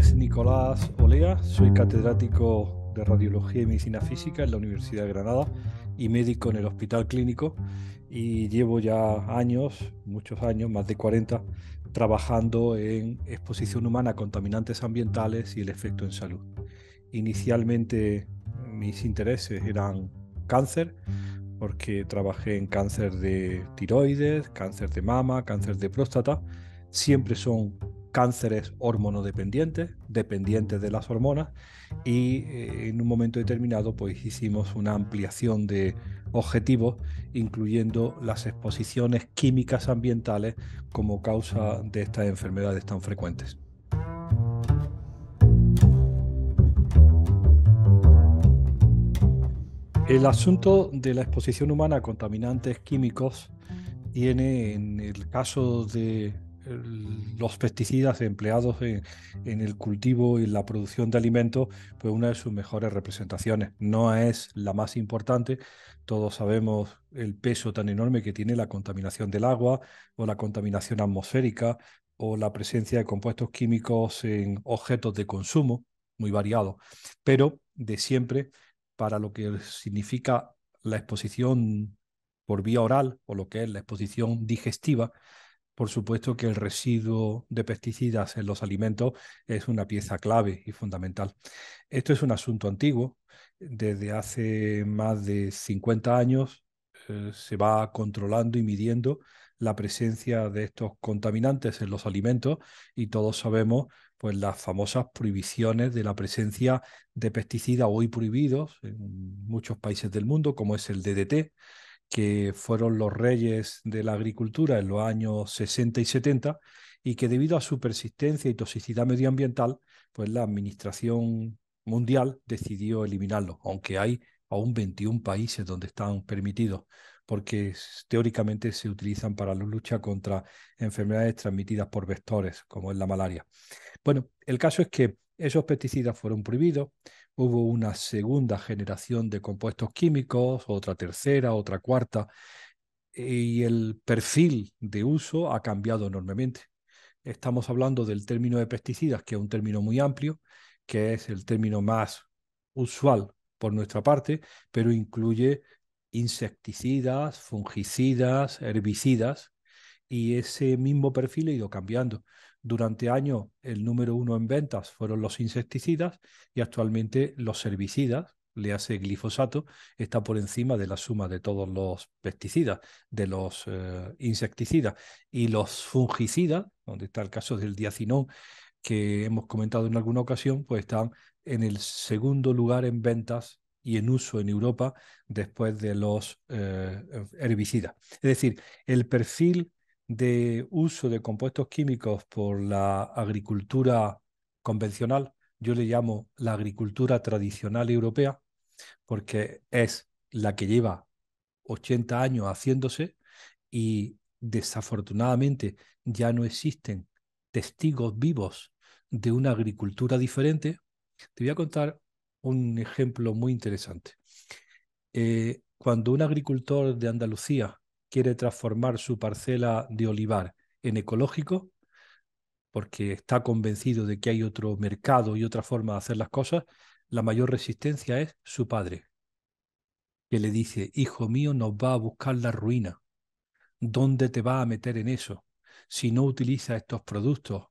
es Nicolás Olea, soy catedrático de Radiología y Medicina Física en la Universidad de Granada y médico en el Hospital Clínico y llevo ya años, muchos años, más de 40, trabajando en exposición humana a contaminantes ambientales y el efecto en salud. Inicialmente mis intereses eran cáncer, porque trabajé en cáncer de tiroides, cáncer de mama, cáncer de próstata, siempre son cánceres hormonodependientes, dependientes de las hormonas, y eh, en un momento determinado pues hicimos una ampliación de objetivos, incluyendo las exposiciones químicas ambientales como causa de estas enfermedades tan frecuentes. El asunto de la exposición humana a contaminantes químicos tiene en el caso de los pesticidas empleados en, el cultivo y la producción de alimentos, pues una de sus mejores representaciones. No es la más importante, todos sabemos el peso tan enorme que tiene la contaminación del agua o la contaminación atmosférica o la presencia de compuestos químicos en objetos de consumo, muy variados, pero de siempre para lo que significa la exposición por vía oral o lo que es la exposición digestiva, por supuesto que el residuo de pesticidas en los alimentos es una pieza clave y fundamental. Esto es un asunto antiguo. Desde hace más de 50 años eh, se va controlando y midiendo la presencia de estos contaminantes en los alimentos y todos sabemos pues las famosas prohibiciones de la presencia de pesticidas hoy prohibidos en muchos países del mundo, como es el DDT, que fueron los reyes de la agricultura en los años 60 y 70 y que debido a su persistencia y toxicidad medioambiental, pues la Administración Mundial decidió eliminarlo, aunque hay aún 21 países donde están permitidos, porque teóricamente se utilizan para la lucha contra enfermedades transmitidas por vectores, como es la malaria. Bueno, el caso es que esos pesticidas fueron prohibidos, hubo una segunda generación de compuestos químicos, otra tercera, otra cuarta, y el perfil de uso ha cambiado enormemente. Estamos hablando del término de pesticidas, que es un término muy amplio, que es el término más usual por nuestra parte, pero incluye insecticidas, fungicidas, herbicidas, y ese mismo perfil ha ido cambiando. Durante años el número uno en ventas fueron los insecticidas y actualmente los herbicidas, le hace glifosato, está por encima de la suma de todos los pesticidas, de los eh, insecticidas y los fungicidas, donde está el caso del diacinón que hemos comentado en alguna ocasión, pues están en el segundo lugar en ventas y en uso en Europa después de los eh, herbicidas. Es decir, el perfil de uso de compuestos químicos por la agricultura convencional, yo le llamo la agricultura tradicional europea, porque es la que lleva 80 años haciéndose y desafortunadamente ya no existen testigos vivos de una agricultura diferente, te voy a contar un ejemplo muy interesante. Eh, cuando un agricultor de Andalucía quiere transformar su parcela de olivar en ecológico, porque está convencido de que hay otro mercado y otra forma de hacer las cosas, la mayor resistencia es su padre, que le dice, hijo mío, nos va a buscar la ruina. ¿Dónde te va a meter en eso? Si no utiliza estos productos,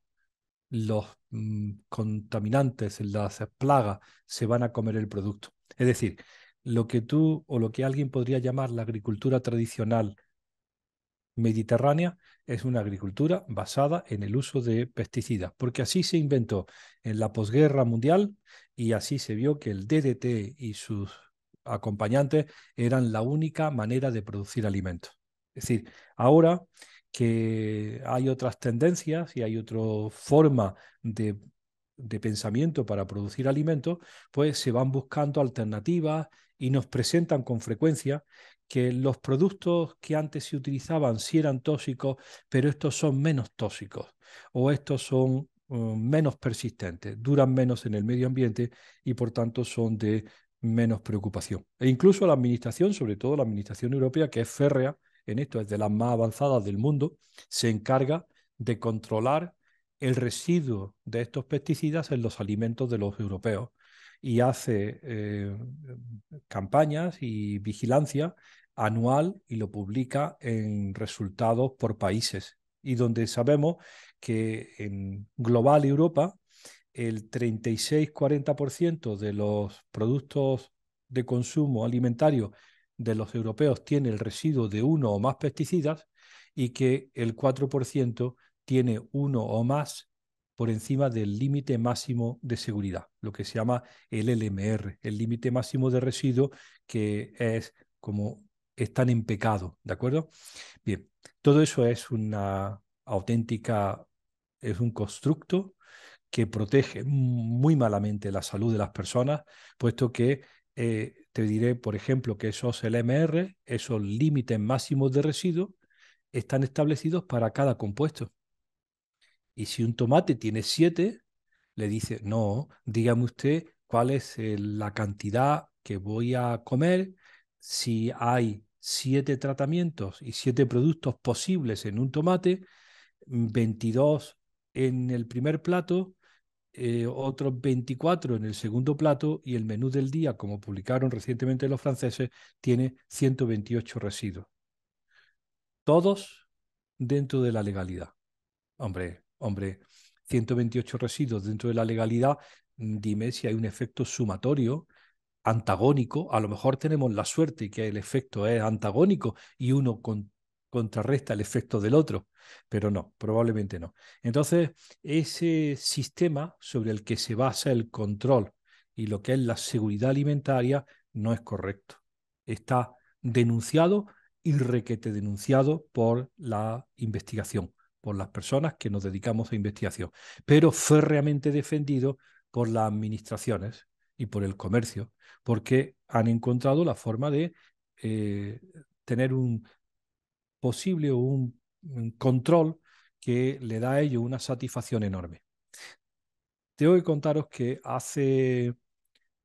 los mm, contaminantes, las plagas, se van a comer el producto. Es decir, lo que tú o lo que alguien podría llamar la agricultura tradicional mediterránea es una agricultura basada en el uso de pesticidas, porque así se inventó en la posguerra mundial y así se vio que el DDT y sus acompañantes eran la única manera de producir alimentos. Es decir, ahora que hay otras tendencias y hay otra forma de, de pensamiento para producir alimentos, pues se van buscando alternativas y nos presentan con frecuencia que los productos que antes se utilizaban sí eran tóxicos, pero estos son menos tóxicos o estos son um, menos persistentes, duran menos en el medio ambiente y por tanto son de menos preocupación. E incluso la administración, sobre todo la administración europea, que es férrea en esto, es de las más avanzadas del mundo, se encarga de controlar el residuo de estos pesticidas en los alimentos de los europeos y hace eh, campañas y vigilancia anual y lo publica en resultados por países y donde sabemos que en global Europa el 36-40% de los productos de consumo alimentario de los europeos tiene el residuo de uno o más pesticidas y que el 4% tiene uno o más por encima del límite máximo de seguridad, lo que se llama el LMR, el límite máximo de residuo, que es como están en pecado, ¿de acuerdo? Bien, todo eso es una auténtica, es un constructo que protege muy malamente la salud de las personas, puesto que eh, te diré, por ejemplo, que esos LMR, esos límites máximos de residuos, están establecidos para cada compuesto. Y si un tomate tiene siete, le dice, no, dígame usted cuál es eh, la cantidad que voy a comer si hay siete tratamientos y siete productos posibles en un tomate, 22 mm, en el primer plato, eh, otros 24 en el segundo plato y el menú del día, como publicaron recientemente los franceses, tiene 128 residuos. Todos dentro de la legalidad. Hombre, Hombre, 128 residuos dentro de la legalidad, dime si hay un efecto sumatorio antagónico, a lo mejor tenemos la suerte que el efecto es antagónico y uno contrarresta el efecto del otro, pero no, probablemente no. Entonces, ese sistema sobre el que se basa el control y lo que es la seguridad alimentaria no es correcto. Está denunciado y requete denunciado por la investigación por las personas que nos dedicamos a investigación, pero fue realmente defendido por las administraciones y por el comercio, porque han encontrado la forma de eh, tener un posible o un, control que le da a ellos una satisfacción enorme. Tengo que contaros que hace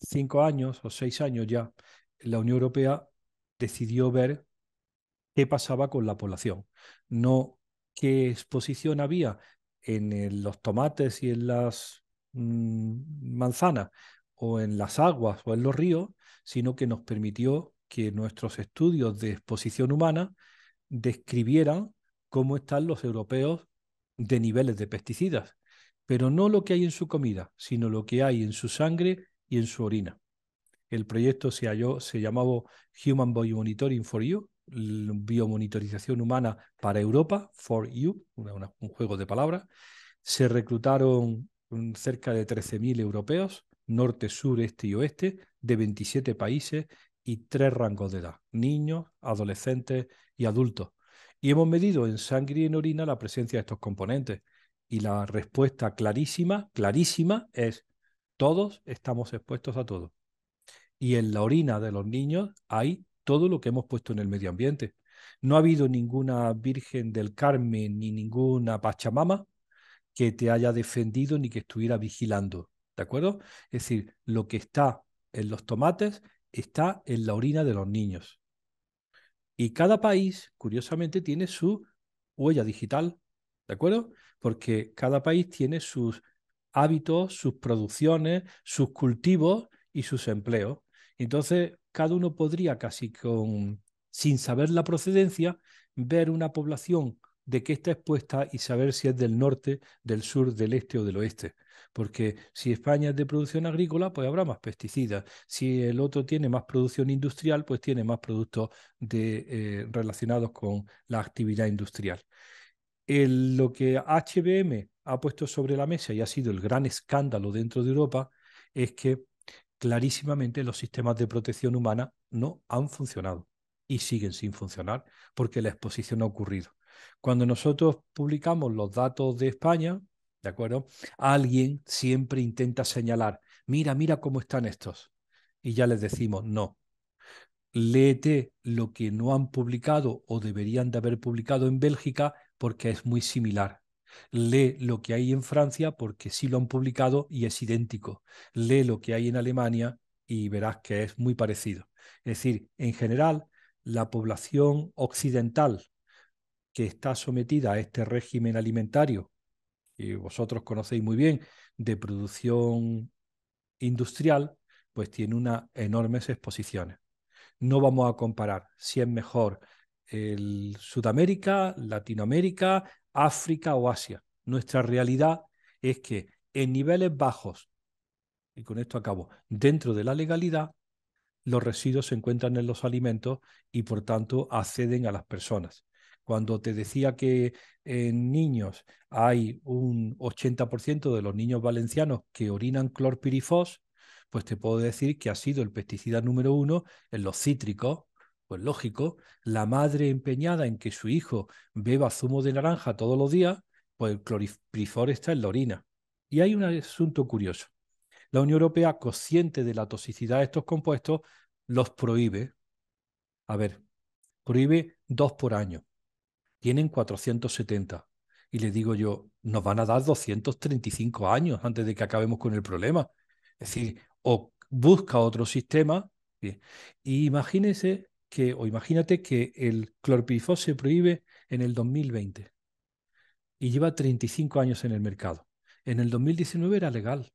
cinco años o seis años ya, la Unión Europea decidió ver qué pasaba con la población. No qué exposición había en los tomates y en las mm, manzanas o en las aguas o en los ríos, sino que nos permitió que nuestros estudios de exposición humana describieran cómo están los europeos de niveles de pesticidas, pero no lo que hay en su comida, sino lo que hay en su sangre y en su orina. El proyecto se, halló, se llamaba Human Body Monitoring for You biomonitorización humana para Europa, for you, un juego de palabras. Se reclutaron mm, cerca de 13.000 europeos, norte, sur, este y oeste, de 27 países y tres rangos de edad, niños, adolescentes y adultos. Y hemos medido en sangre y en orina la presencia de estos componentes. Y la respuesta clarísima, clarísima, es todos estamos expuestos a todo. Y en la orina de los niños hay todo lo que hemos puesto en el medio ambiente. No ha habido ninguna Virgen del Carmen ni ninguna Pachamama que te haya defendido ni que estuviera vigilando. ¿De acuerdo? Es decir, lo que está en los tomates está en la orina de los niños. Y cada país, curiosamente, tiene su huella digital. ¿De acuerdo? Porque cada país tiene sus hábitos, sus producciones, sus cultivos y sus empleos. Entonces, cada uno podría casi con, sin saber la procedencia, ver una población de qué está expuesta y saber si es del norte, del sur, del este o del oeste. Porque si España es de producción agrícola, pues habrá más pesticidas. Si el otro tiene más producción industrial, pues tiene más productos eh, relacionados con la actividad industrial. lo que HBM ha puesto sobre la mesa y ha sido el gran escándalo dentro de Europa es que clarísimamente los sistemas de protección humana no han funcionado y siguen sin funcionar porque la exposición ha ocurrido. Cuando nosotros publicamos los datos de España, ¿de acuerdo? Alguien siempre intenta señalar, mira, mira cómo están estos. Y ya les decimos, no, léete lo que no han publicado o deberían de haber publicado en Bélgica porque es muy similar. Lee lo que hay en Francia porque sí lo han publicado y es idéntico. Lee lo que hay en Alemania y verás que es muy parecido. Es decir, en general, la población occidental que está sometida a este régimen alimentario, que vosotros conocéis muy bien, de producción industrial, pues tiene unas enormes exposiciones. No vamos a comparar si es mejor el Sudamérica, Latinoamérica, África o Asia. Nuestra realidad es que en niveles bajos, y con esto acabo, dentro de la legalidad, los residuos se encuentran en los alimentos y por tanto acceden a las personas. Cuando te decía que en niños hay un 80% de los niños valencianos que orinan clorpirifos, pues te puedo decir que ha sido el pesticida número uno en los cítricos, pues lógico, la madre empeñada en que su hijo beba zumo de naranja todos los días, pues el cloriprifor está en la orina. Y hay un asunto curioso. La Unión Europea, consciente de la toxicidad de estos compuestos, los prohíbe. A ver, prohíbe dos por año. Tienen 470. Y le digo yo, nos van a dar 235 años antes de que acabemos con el problema. Es decir, o busca otro sistema. Bien. Y imagínense que, o imagínate que el clorpirifos se prohíbe en el 2020 y lleva 35 años en el mercado. En el 2019 era legal,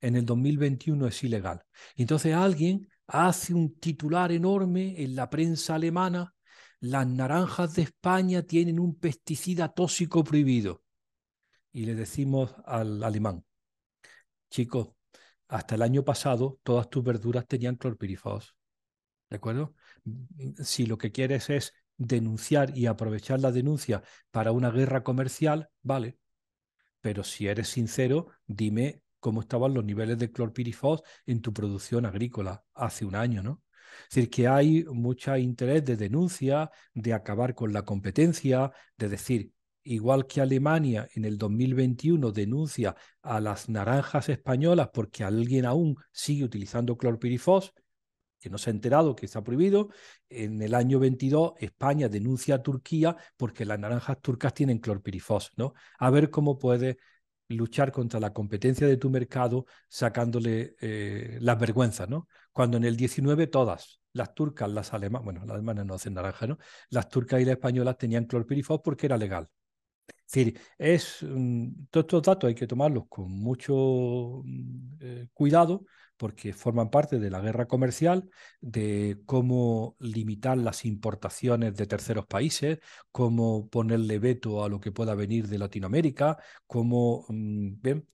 en el 2021 es ilegal. entonces alguien hace un titular enorme en la prensa alemana, las naranjas de España tienen un pesticida tóxico prohibido. Y le decimos al alemán, chicos, hasta el año pasado todas tus verduras tenían clorpirifos. ¿De acuerdo? si lo que quieres es denunciar y aprovechar la denuncia para una guerra comercial, vale. Pero si eres sincero, dime cómo estaban los niveles de clorpirifos en tu producción agrícola hace un año, ¿no? Es decir, que hay mucho interés de denuncia, de acabar con la competencia, de decir, igual que Alemania en el 2021 denuncia a las naranjas españolas porque alguien aún sigue utilizando clorpirifos, que no se ha enterado que está prohibido. En el año 22, España denuncia a Turquía porque las naranjas turcas tienen clorpirifos, ¿no? A ver cómo puede luchar contra la competencia de tu mercado sacándole eh, las vergüenzas, ¿no? Cuando en el 19 todas, las turcas, las alemanas, bueno, las alemanas no hacen naranja, ¿no? Las turcas y las españolas tenían clorpirifos porque era legal. Es decir, es, todos estos datos hay que tomarlos con mucho mm, eh, cuidado porque forman parte de la guerra comercial, de cómo limitar las importaciones de terceros países, cómo ponerle veto a lo que pueda venir de Latinoamérica, cómo, mm,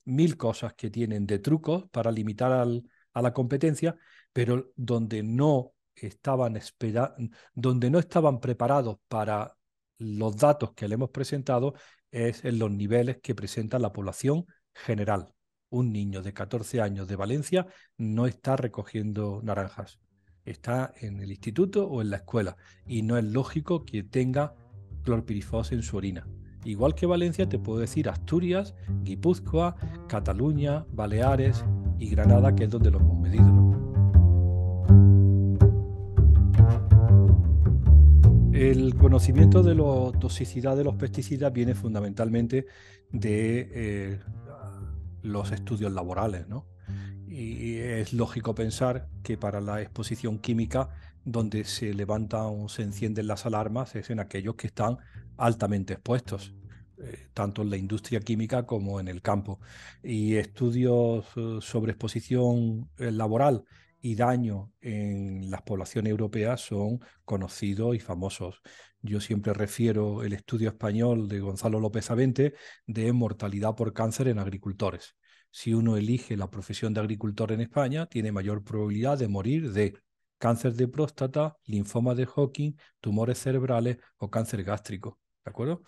mil cosas que tienen de trucos para limitar a la competencia, pero donde no estaban donde no estaban preparados para los datos que le hemos presentado es en los niveles que presenta la población general un niño de 14 años de Valencia no está recogiendo naranjas, está en el instituto o en la escuela y no es lógico que tenga clorpirifos en su orina. Igual que Valencia, te puedo decir Asturias, Guipúzcoa, Cataluña, Baleares y Granada, que es donde los hemos medido. El conocimiento de la toxicidad de los pesticidas viene fundamentalmente de eh, los estudios laborales, ¿no? Y es lógico pensar que para la exposición química, donde se levantan o se encienden las alarmas es en aquellos que están altamente expuestos, eh, tanto en la industria química como en el campo. Y estudios eh, sobre exposición eh, laboral y daño en las poblaciones europeas son conocidos y famosos. Yo siempre refiero el estudio español de Gonzalo López Avente de mortalidad por cáncer en agricultores. Si uno elige la profesión de agricultor en España, tiene mayor probabilidad de morir de cáncer de próstata, linfoma de Hawking, tumores cerebrales o cáncer gástrico. ¿De acuerdo?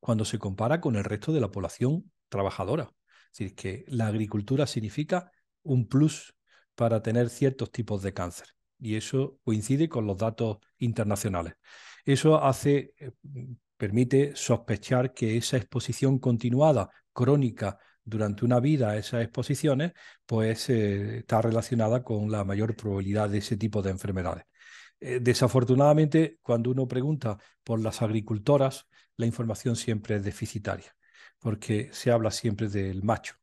Cuando se compara con el resto de la población trabajadora. Es decir, que la agricultura significa un plus para tener ciertos tipos de cáncer. Y eso coincide con los datos internacionales. Eso hace, eh, permite sospechar que esa exposición continuada, crónica, durante una vida a esas exposiciones, pues eh, está relacionada con la mayor probabilidad de ese tipo de enfermedades. Eh, desafortunadamente, cuando uno pregunta por las agricultoras, la información siempre es deficitaria, porque se habla siempre del macho.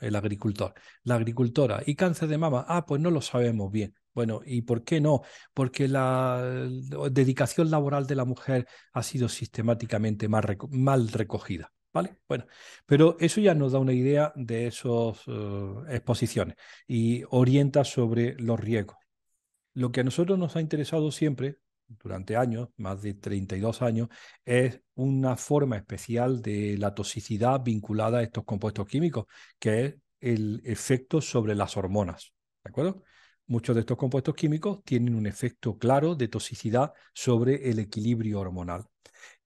El agricultor, la agricultora. ¿Y cáncer de mama? Ah, pues no lo sabemos bien. Bueno, ¿y por qué no? Porque la dedicación laboral de la mujer ha sido sistemáticamente mal, recogida. ¿Vale? Bueno, pero eso ya nos da una idea de esas eh, exposiciones y orienta sobre los riesgos. Lo que a nosotros nos ha interesado siempre durante años, más de 32 años, es una forma especial de la toxicidad vinculada a estos compuestos químicos, que es el efecto sobre las hormonas. ¿De acuerdo? Muchos de estos compuestos químicos tienen un efecto claro de toxicidad sobre el equilibrio hormonal.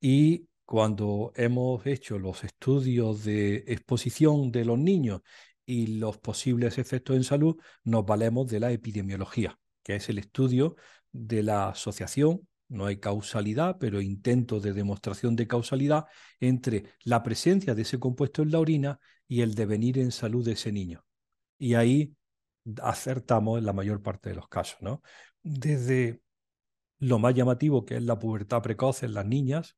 Y cuando hemos hecho los estudios de exposición de los niños y los posibles efectos en salud, nos valemos de la epidemiología, que es el estudio de la asociación, no hay causalidad, pero intento de demostración de causalidad entre la presencia de ese compuesto en la orina y el devenir en salud de ese niño. Y ahí acertamos en la mayor parte de los casos, ¿no? Desde lo más llamativo que es la pubertad precoz en las niñas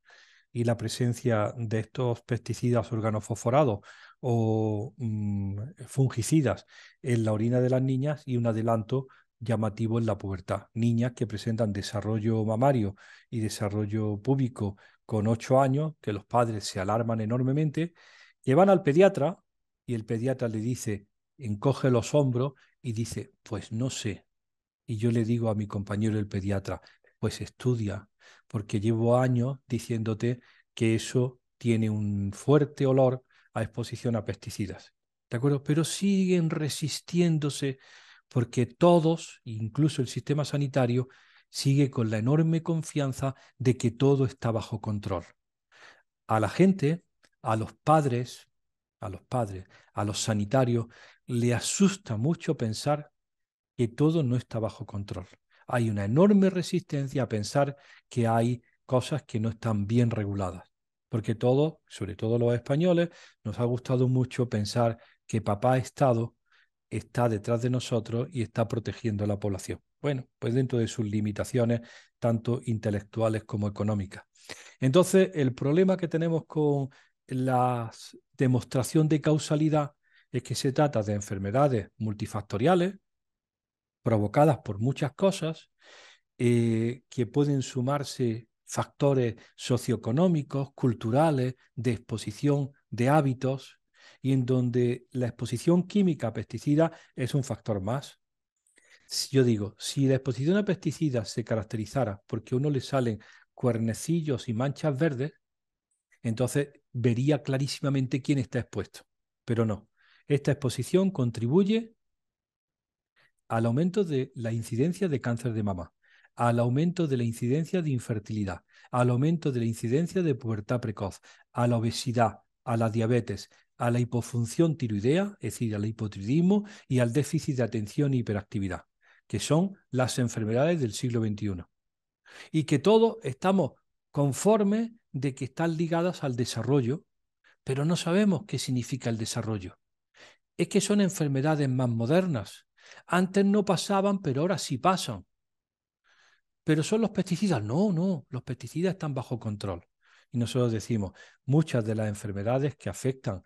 y la presencia de estos pesticidas organofosforados o mm, fungicidas en la orina de las niñas y un adelanto llamativo en la pubertad. Niñas que presentan desarrollo mamario y desarrollo púbico con ocho años, que los padres se alarman enormemente, llevan al pediatra y el pediatra le dice, encoge los hombros y dice, pues no sé. Y yo le digo a mi compañero el pediatra, pues estudia, porque llevo años diciéndote que eso tiene un fuerte olor a exposición a pesticidas. ¿De acuerdo? Pero siguen resistiéndose porque todos, incluso el sistema sanitario, sigue con la enorme confianza de que todo está bajo control. A la gente, a los padres, a los padres, a los sanitarios, le asusta mucho pensar que todo no está bajo control. Hay una enorme resistencia a pensar que hay cosas que no están bien reguladas. Porque todos, sobre todo los españoles, nos ha gustado mucho pensar que papá Estado está detrás de nosotros y está protegiendo a la población. Bueno, pues dentro de sus limitaciones, tanto intelectuales como económicas. Entonces, el problema que tenemos con la demostración de causalidad es que se trata de enfermedades multifactoriales provocadas por muchas cosas eh, que pueden sumarse factores socioeconómicos, culturales, de exposición de hábitos, y en donde la exposición química a pesticidas es un factor más. Yo digo, si la exposición a pesticidas se caracterizara porque a uno le salen cuernecillos y manchas verdes, entonces vería clarísimamente quién está expuesto. Pero no, esta exposición contribuye al aumento de la incidencia de cáncer de mama, al aumento de la incidencia de infertilidad, al aumento de la incidencia de pubertad precoz, a la obesidad, a la diabetes, a la hipofunción tiroidea, es decir, al hipotiroidismo y al déficit de atención y e hiperactividad, que son las enfermedades del siglo XXI. Y que todos estamos conformes de que están ligadas al desarrollo, pero no sabemos qué significa el desarrollo. Es que son enfermedades más modernas. Antes no pasaban, pero ahora sí pasan. Pero son los pesticidas. No, no, los pesticidas están bajo control. Y nosotros decimos, muchas de las enfermedades que afectan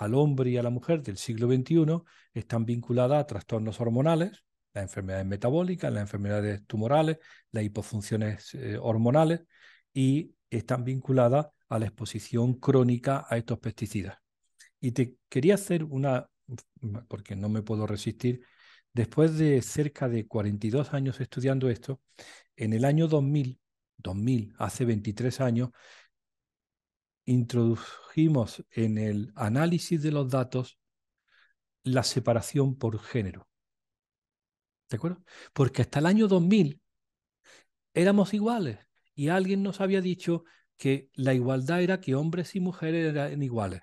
al hombre y a la mujer del siglo XXI están vinculadas a trastornos hormonales, las enfermedades metabólicas, las enfermedades tumorales, las hipofunciones eh, hormonales y están vinculadas a la exposición crónica a estos pesticidas. Y te quería hacer una, porque no me puedo resistir, después de cerca de 42 años estudiando esto, en el año 2000, 2000, hace 23 años, introdujimos en el análisis de los datos la separación por género. ¿De acuerdo? Porque hasta el año 2000 éramos iguales y alguien nos había dicho que la igualdad era que hombres y mujeres eran iguales.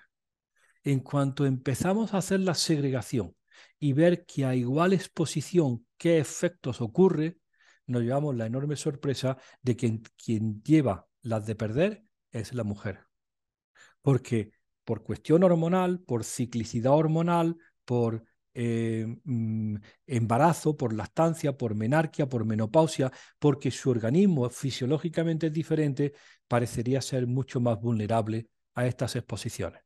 En cuanto empezamos a hacer la segregación y ver que a igual exposición qué efectos ocurre, nos llevamos la enorme sorpresa de que quien lleva las de perder es la mujer porque por cuestión hormonal, por ciclicidad hormonal, por eh, mm, embarazo, por lactancia, por menarquia, por menopausia, porque su organismo fisiológicamente es diferente, parecería ser mucho más vulnerable a estas exposiciones.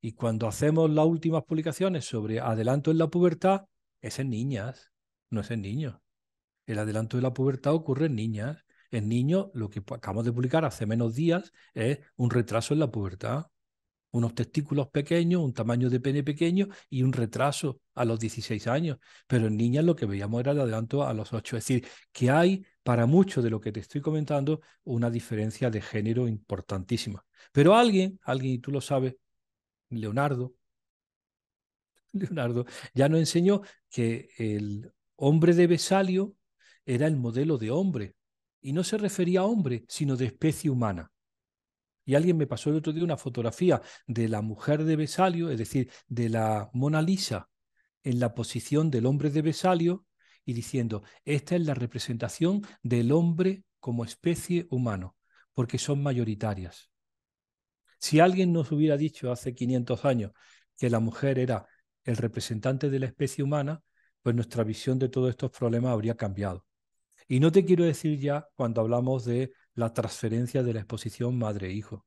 Y cuando hacemos las últimas publicaciones sobre adelanto en la pubertad, es en niñas, no es en niños. El adelanto de la pubertad ocurre en niñas. En niños, lo que acabamos de publicar hace menos días es un retraso en la pubertad unos testículos pequeños, un tamaño de pene pequeño y un retraso a los 16 años. Pero en niñas lo que veíamos era el adelanto a los 8. Es decir, que hay para mucho de lo que te estoy comentando una diferencia de género importantísima. Pero alguien, alguien, y tú lo sabes, Leonardo, Leonardo ya nos enseñó que el hombre de Besalio era el modelo de hombre. Y no se refería a hombre, sino de especie humana. Y alguien me pasó el otro día una fotografía de la mujer de Besalio, es decir, de la Mona Lisa, en la posición del hombre de Besalio y diciendo, esta es la representación del hombre como especie humano, porque son mayoritarias. Si alguien nos hubiera dicho hace 500 años que la mujer era el representante de la especie humana, pues nuestra visión de todos estos problemas habría cambiado. Y no te quiero decir ya cuando hablamos de la transferencia de la exposición madre-hijo.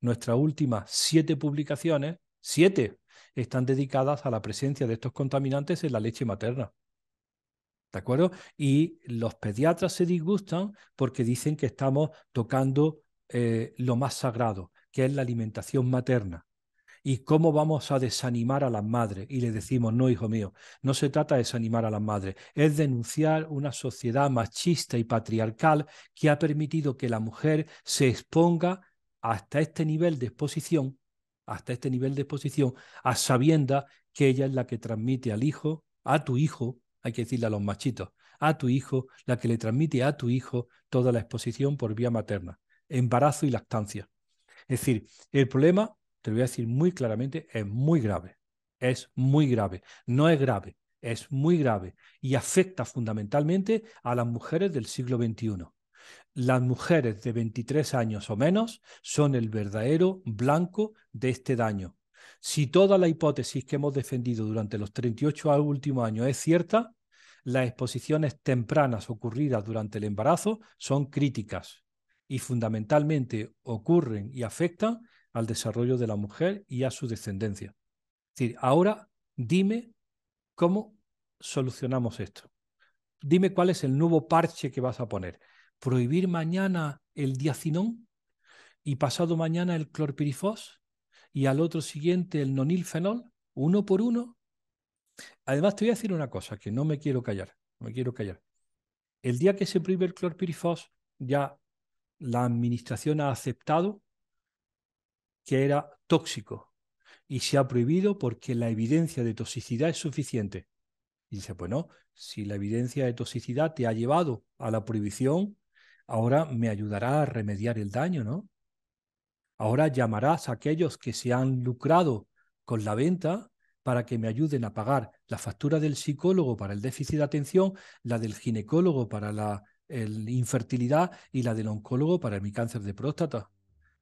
Nuestras últimas siete publicaciones, siete, están dedicadas a la presencia de estos contaminantes en la leche materna. ¿De acuerdo? Y los pediatras se disgustan porque dicen que estamos tocando eh, lo más sagrado, que es la alimentación materna. ¿Y cómo vamos a desanimar a las madres? Y le decimos, no, hijo mío, no se trata de desanimar a las madres, es denunciar una sociedad machista y patriarcal que ha permitido que la mujer se exponga hasta este nivel de exposición, hasta este nivel de exposición, a sabienda que ella es la que transmite al hijo, a tu hijo, hay que decirle a los machitos, a tu hijo, la que le transmite a tu hijo toda la exposición por vía materna, embarazo y lactancia. Es decir, el problema te voy a decir muy claramente, es muy grave. Es muy grave. No es grave, es muy grave y afecta fundamentalmente a las mujeres del siglo XXI. Las mujeres de 23 años o menos son el verdadero blanco de este daño. Si toda la hipótesis que hemos defendido durante los 38 últimos años es cierta, las exposiciones tempranas ocurridas durante el embarazo son críticas y fundamentalmente ocurren y afectan al desarrollo de la mujer y a su descendencia. Es decir, ahora dime cómo solucionamos esto. Dime cuál es el nuevo parche que vas a poner. ¿Prohibir mañana el diacinón y pasado mañana el clorpirifos y al otro siguiente el nonilfenol? ¿Uno por uno? Además, te voy a decir una cosa que no me quiero callar. No me quiero callar. El día que se prohíbe el clorpirifos, ya la administración ha aceptado que era tóxico y se ha prohibido porque la evidencia de toxicidad es suficiente. Y dice, bueno, si la evidencia de toxicidad te ha llevado a la prohibición, ahora me ayudará a remediar el daño, ¿no? Ahora llamarás a aquellos que se han lucrado con la venta para que me ayuden a pagar la factura del psicólogo para el déficit de atención, la del ginecólogo para la infertilidad y la del oncólogo para mi cáncer de próstata.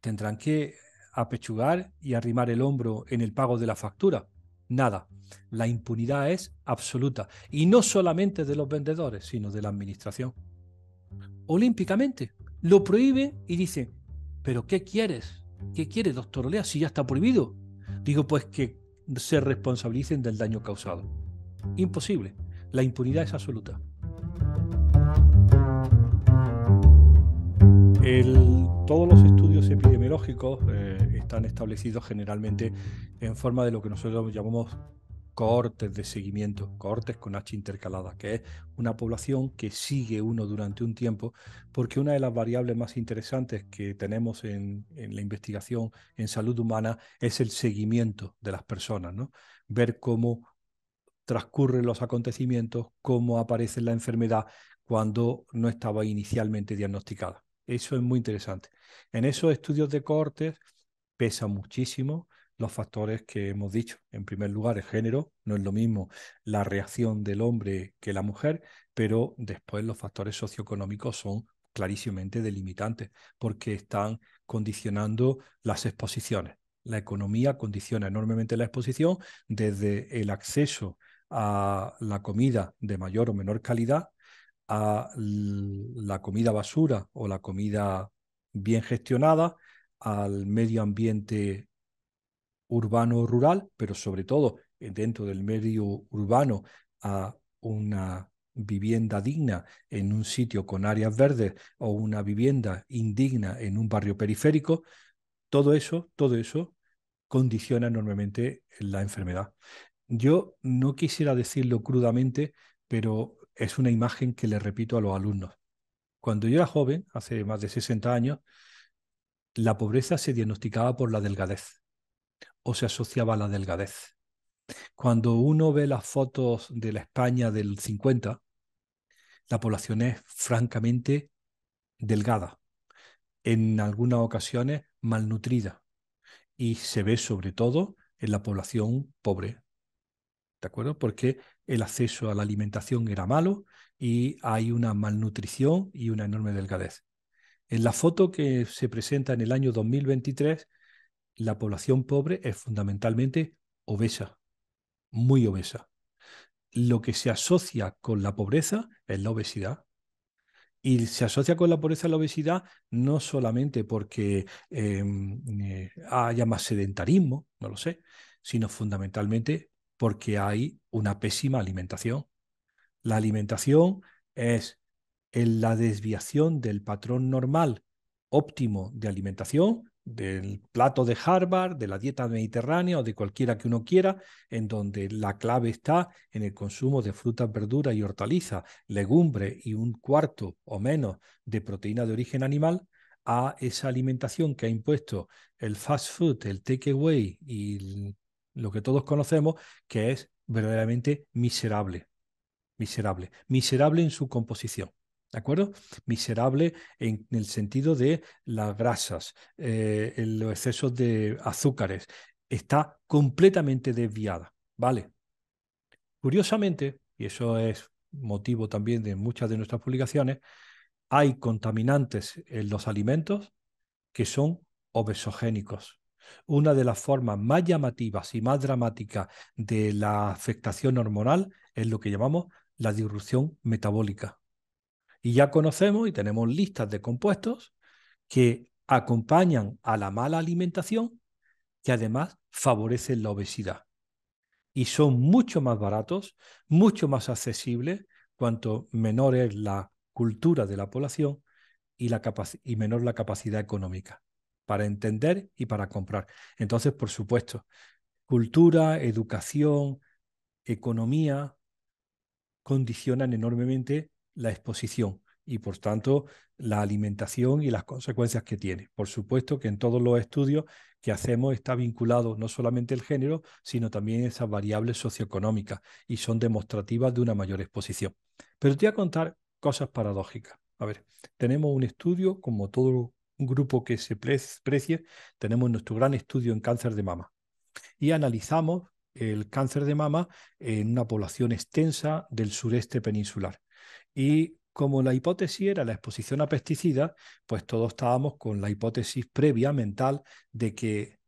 Tendrán que apechugar y arrimar el hombro en el pago de la factura. Nada. La impunidad es absoluta. Y no solamente de los vendedores, sino de la administración. Olímpicamente. Lo prohíbe y dice, pero ¿qué quieres? ¿Qué quieres, doctor Olea, si ya está prohibido? Digo, pues que se responsabilicen del daño causado. Imposible. La impunidad es absoluta. todos los estudios epidemiológicos eh, están establecidos generalmente en forma de lo que nosotros llamamos cohortes de seguimiento, cohortes con H intercalada, que es una población que sigue uno durante un tiempo, porque una de las variables más interesantes que tenemos en, en la investigación en salud humana es el seguimiento de las personas, ¿no? ver cómo transcurren los acontecimientos, cómo aparece la enfermedad cuando no estaba inicialmente diagnosticada. Eso es muy interesante. En esos estudios de cortes pesa muchísimo los factores que hemos dicho. En primer lugar, el género, no es lo mismo la reacción del hombre que la mujer, pero después los factores socioeconómicos son clarísimamente delimitantes porque están condicionando las exposiciones. La economía condiciona enormemente la exposición desde el acceso a la comida de mayor o menor calidad a la comida basura o la comida bien gestionada, al medio ambiente urbano o rural, pero sobre todo eh, dentro del medio urbano a una vivienda digna en un sitio con áreas verdes o una vivienda indigna en un barrio periférico, todo eso, todo eso condiciona enormemente la enfermedad. Yo no quisiera decirlo crudamente, pero es una imagen que le repito a los alumnos. Cuando yo era joven, hace más de 60 años, la pobreza se diagnosticaba por la delgadez o se asociaba a la delgadez. Cuando uno ve las fotos de la España del 50, la población es francamente delgada, en algunas ocasiones malnutrida, y se ve sobre todo en la población pobre. ¿De acuerdo? Porque el acceso a la alimentación era malo y hay una malnutrición y una enorme delgadez. En la foto que se presenta en el año 2023, la población pobre es fundamentalmente obesa, muy obesa. Lo que se asocia con la pobreza es la obesidad. Y se asocia con la pobreza la obesidad no solamente porque em, eh, haya más sedentarismo, no lo sé, sino fundamentalmente porque hay una pésima alimentación. La alimentación es en la desviación del patrón normal óptimo de alimentación, del plato de Harvard, de la dieta mediterránea o de cualquiera que uno quiera, en donde la clave está en el consumo de frutas, verduras y hortalizas, legumbres y un cuarto o menos de proteína de origen animal, a esa alimentación que ha impuesto el fast food, el takeaway y lo que todos conocemos, que es verdaderamente miserable, miserable, miserable en su composición. ¿De acuerdo? Miserable en, el sentido de las grasas, eh, los excesos de azúcares. Está completamente desviada. ¿Vale? Curiosamente, y eso es motivo también de muchas de nuestras publicaciones, hay contaminantes en los alimentos que son obesogénicos. Una de las formas más llamativas y más dramáticas de la afectación hormonal es lo que llamamos la disrupción metabólica. Y ya conocemos y tenemos listas de compuestos que acompañan a la mala alimentación, que además favorecen la obesidad. Y son mucho más baratos, mucho más accesibles, cuanto menor es la cultura de la población y, y menor la capacidad económica para entender y para comprar. Entonces, por supuesto, cultura, educación, economía condicionan enormemente la exposición y por tanto la alimentación y las consecuencias que tiene. Por supuesto que en todos los estudios que hacemos está vinculado no solamente el género, sino también esas variables socioeconómicas y son demostrativas de una mayor exposición. Pero te voy a contar cosas paradójicas. A ver, tenemos un estudio, como todo grupo que se precie, tenemos nuestro gran estudio en cáncer de mama. Y analizamos el cáncer de mama en una población extensa del sureste peninsular. Y como la hipótesis era la exposición a pesticidas, pues todos estábamos con la hipótesis previa mental de que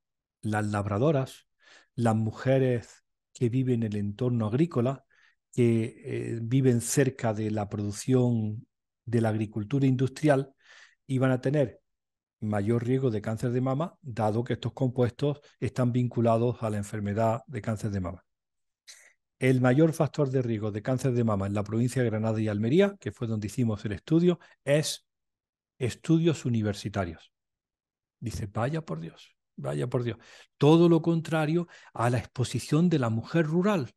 las labradoras, las mujeres que viven en el entorno agrícola, que eh, viven cerca de la producción de la agricultura industrial, iban a tener mayor riesgo de cáncer de mama, dado que estos compuestos están vinculados a la enfermedad de cáncer de mama. El mayor factor de riesgo de cáncer de mama en la provincia de Granada y Almería, que fue donde hicimos el estudio, es estudios universitarios. Dice, vaya por Dios, vaya por Dios. Todo lo contrario a la exposición de la mujer rural.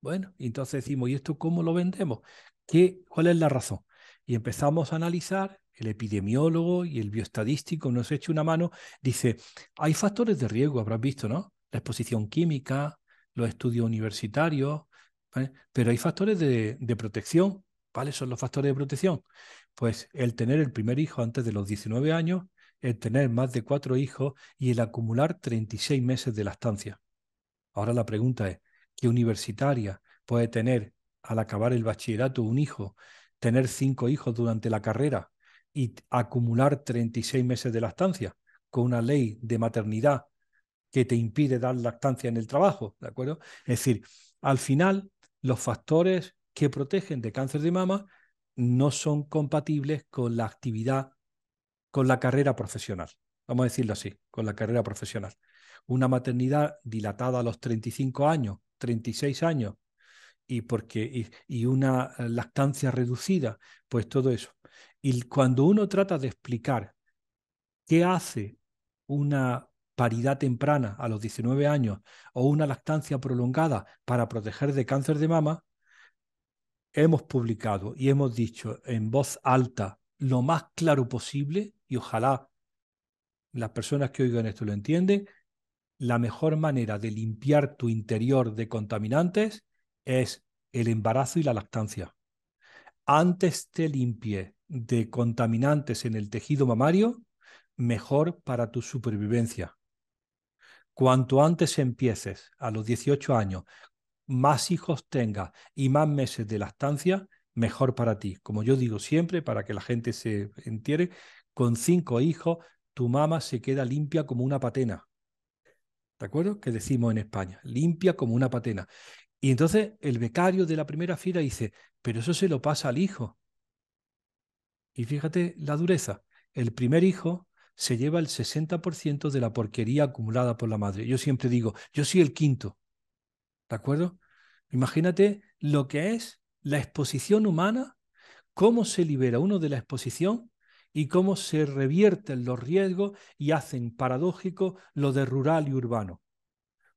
Bueno, entonces decimos, ¿y esto cómo lo vendemos? ¿Qué, ¿Cuál es la razón? Y empezamos a analizar el epidemiólogo y el bioestadístico nos eche una mano, dice, hay factores de riesgo, habrás visto, ¿no? La exposición química, los estudios universitarios, pero hay factores de, protección, ¿cuáles son los factores de protección? Pues el tener el primer hijo antes de los 19 años, el tener más de cuatro hijos y el acumular 36 meses de la estancia. Ahora la pregunta es, ¿qué universitaria puede tener al acabar el bachillerato un hijo, tener cinco hijos durante la carrera y acumular 36 meses de lactancia con una ley de maternidad que te impide dar lactancia en el trabajo, ¿de acuerdo? Es decir, al final los factores que protegen de cáncer de mama no son compatibles con la actividad, con la carrera profesional, vamos a decirlo así, con la carrera profesional. Una maternidad dilatada a los 35 años, 36 años, y, y, una eh, lactancia reducida, pues todo eso. Y cuando uno trata de explicar qué hace una paridad temprana a los 19 años o una lactancia prolongada para proteger de cáncer de mama, hemos publicado y hemos dicho en voz alta lo más claro posible y ojalá las personas que oigan esto lo entienden, la mejor manera de limpiar tu interior de contaminantes es el embarazo y la lactancia. Antes te limpie de contaminantes en el tejido mamario, mejor para tu supervivencia. Cuanto antes empieces, a los 18 años, más hijos tengas y más meses de lactancia, mejor para ti. Como yo digo siempre, para que la gente se entiere, con cinco hijos tu mamá se queda limpia como una patena. ¿De acuerdo? Que decimos en España, limpia como una patena. Y entonces el becario de la primera fila dice, pero eso se lo pasa al hijo. Y fíjate la dureza. El primer hijo se lleva el 60% de la porquería acumulada por la madre. Yo siempre digo, yo soy el quinto. ¿De acuerdo? Imagínate lo que es la exposición humana, cómo se libera uno de la exposición y cómo se revierten los riesgos y hacen paradójico lo de rural y urbano.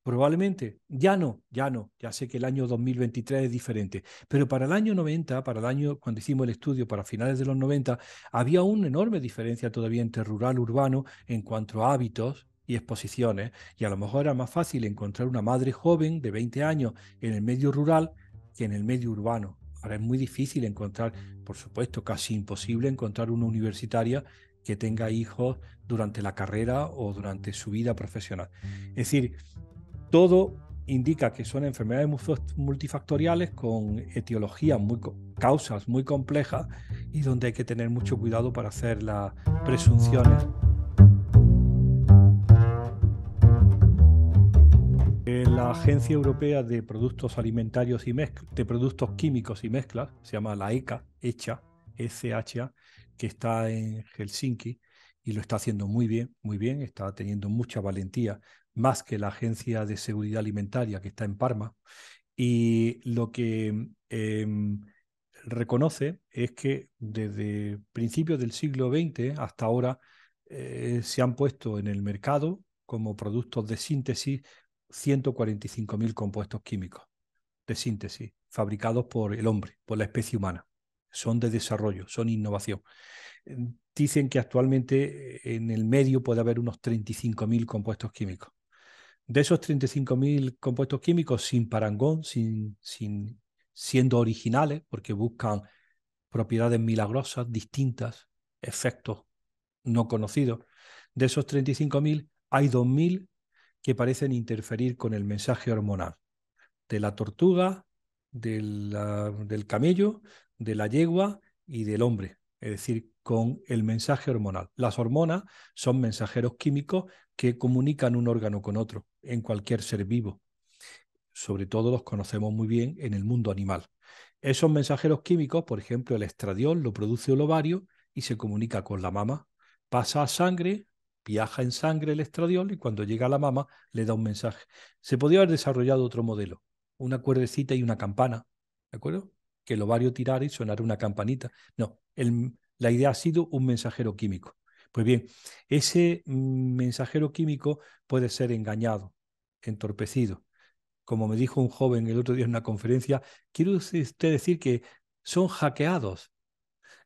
Probablemente, ya no, ya no, ya sé que el año 2023 es diferente, pero para el año 90, para el año cuando hicimos el estudio, para finales de los 90, había una enorme diferencia todavía entre rural y urbano en cuanto a hábitos y exposiciones, y a lo mejor era más fácil encontrar una madre joven de 20 años en el medio rural que en el medio urbano. Ahora es muy difícil encontrar, por supuesto, casi imposible encontrar una universitaria que tenga hijos durante la carrera o durante su vida profesional. Es decir, todo indica que son enfermedades multifactoriales con etiologías, muy, causas muy complejas y donde hay que tener mucho cuidado para hacer las presunciones. La Agencia Europea de Productos Alimentarios y de Productos Químicos y Mezclas, se llama la ECA, ECHA, ECHA, que está en Helsinki y lo está haciendo muy bien, muy bien, está teniendo mucha valentía más que la Agencia de Seguridad Alimentaria que está en Parma. Y lo que em, reconoce es que desde principios del siglo XX hasta ahora eh, se han puesto en el mercado como productos de síntesis 145.000 compuestos químicos de síntesis fabricados por el hombre, por la especie humana. Son de desarrollo, son innovación. Dicen que actualmente eh, en el medio puede haber unos 35.000 compuestos químicos de esos 35.000 compuestos químicos sin parangón, sin, siendo originales, porque buscan propiedades milagrosas, distintas, efectos no conocidos, de esos 35.000 hay 2.000 que parecen interferir con el mensaje hormonal de la tortuga, del camello, de la yegua y del hombre, es decir, con el mensaje hormonal. Las hormonas son mensajeros químicos que comunican un órgano con otro en cualquier ser vivo. Sobre todo los conocemos muy bien en el mundo animal. Esos mensajeros químicos, por ejemplo, el estradiol lo produce el ovario y se comunica con la mama. Pasa a sangre, viaja en sangre el estradiol y cuando llega a la mama le da un mensaje. Se podía haber desarrollado otro modelo, una cuerdecita y una campana, ¿de acuerdo? Que el ovario tirara y sonara una campanita. No, la idea ha sido un mensajero químico. Pues bien, ese mensajero químico puede ser engañado, entorpecido. Como me dijo un joven el otro día en una conferencia, quiere usted decir que son hackeados,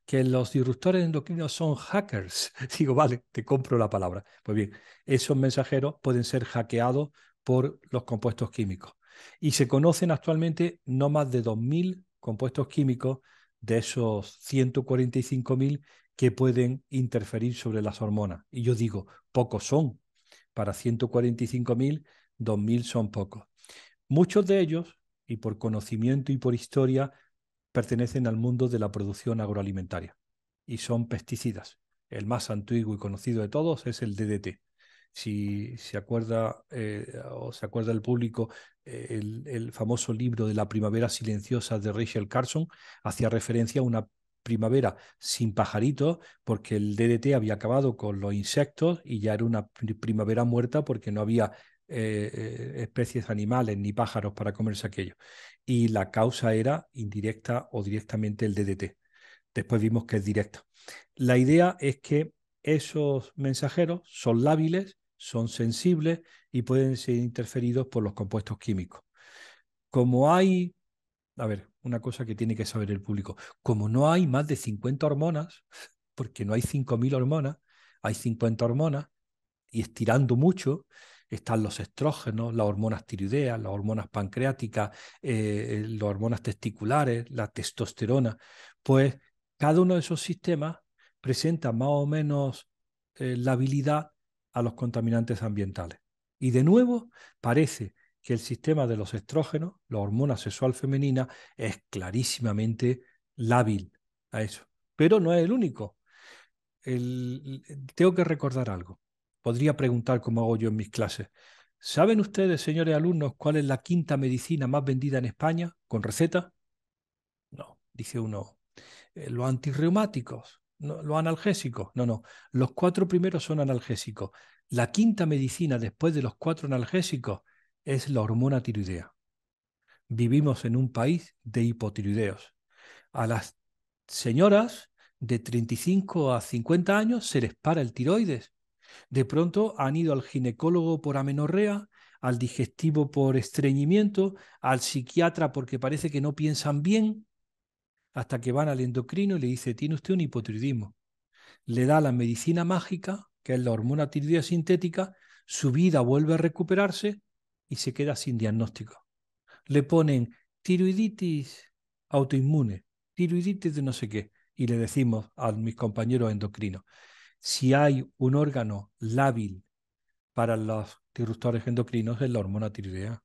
que los disruptores endocrinos son hackers. Digo, vale, te compro la palabra. Pues bien, esos mensajeros pueden ser hackeados por los compuestos químicos. Y se conocen actualmente no más de 2.000 compuestos químicos de esos 145.000 que pueden interferir sobre las hormonas. Y yo digo, pocos son. Para 145.000, 2.000 son pocos. Muchos de ellos, y por conocimiento y por historia, pertenecen al mundo de la producción agroalimentaria y son pesticidas. El más antiguo y conocido de todos es el DDT. Si se acuerda eh, o se acuerda el público, eh, el, famoso libro de la primavera silenciosa de Rachel Carson hacía referencia a una primavera sin pajaritos porque el DDT había acabado con los insectos y ya era una primavera muerta porque no había eh, eh, especies animales ni pájaros para comerse aquello. Y la causa era indirecta o directamente el DDT. Después vimos que es directa. La idea es que esos mensajeros son lábiles, son sensibles y pueden ser interferidos por los compuestos químicos. Como hay, a ver, una cosa que tiene que saber el público. Como no hay más de 50 hormonas, porque no hay 5.000 hormonas, hay 50 hormonas, y estirando mucho, están los estrógenos, las hormonas tiroideas, las hormonas pancreáticas, eh, eh, las hormonas testiculares, la testosterona, pues cada uno de esos sistemas presenta más o menos eh, la habilidad a los contaminantes ambientales. Y de nuevo, parece que el sistema de los estrógenos, la hormona sexual femenina, es clarísimamente lábil a eso. Pero no es el único. tengo que recordar algo. Podría preguntar como hago yo en mis clases. ¿Saben ustedes, señores alumnos, cuál es la quinta medicina más vendida en España con receta? No, dice uno. Eh, los antirreumáticos, los analgésicos. No, no. Los cuatro primeros son analgésicos. La quinta medicina después de los cuatro analgésicos es la hormona tiroidea. Vivimos en un país de hipotiroideos. A las señoras de 35 a 50 años se les para el tiroides. De pronto han ido al ginecólogo por amenorrea, al digestivo por estreñimiento, al psiquiatra porque parece que no piensan bien, hasta que van al endocrino y le dice, tiene usted un hipotiroidismo. Le da la medicina mágica, que es la hormona tiroidea sintética, su vida vuelve a recuperarse y se queda sin diagnóstico. Le ponen tiroiditis autoinmune, tiroiditis de no sé qué, y le decimos a mis compañeros endocrinos, si hay un órgano lábil para los disruptores endocrinos es la hormona tiroidea.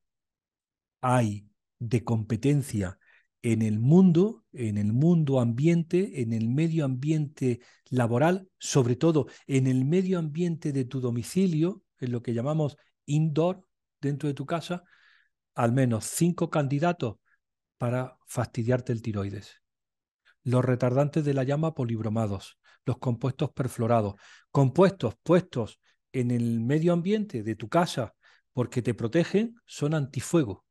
Hay de competencia en el mundo, en el mundo ambiente, en el medio ambiente laboral, sobre todo en el medio ambiente de tu domicilio, en lo que llamamos indoor, dentro de tu casa al menos cinco candidatos para fastidiarte el tiroides. Los retardantes de la llama polibromados, los compuestos perflorados, compuestos puestos en el medio ambiente de tu casa porque te protegen, son antifuego.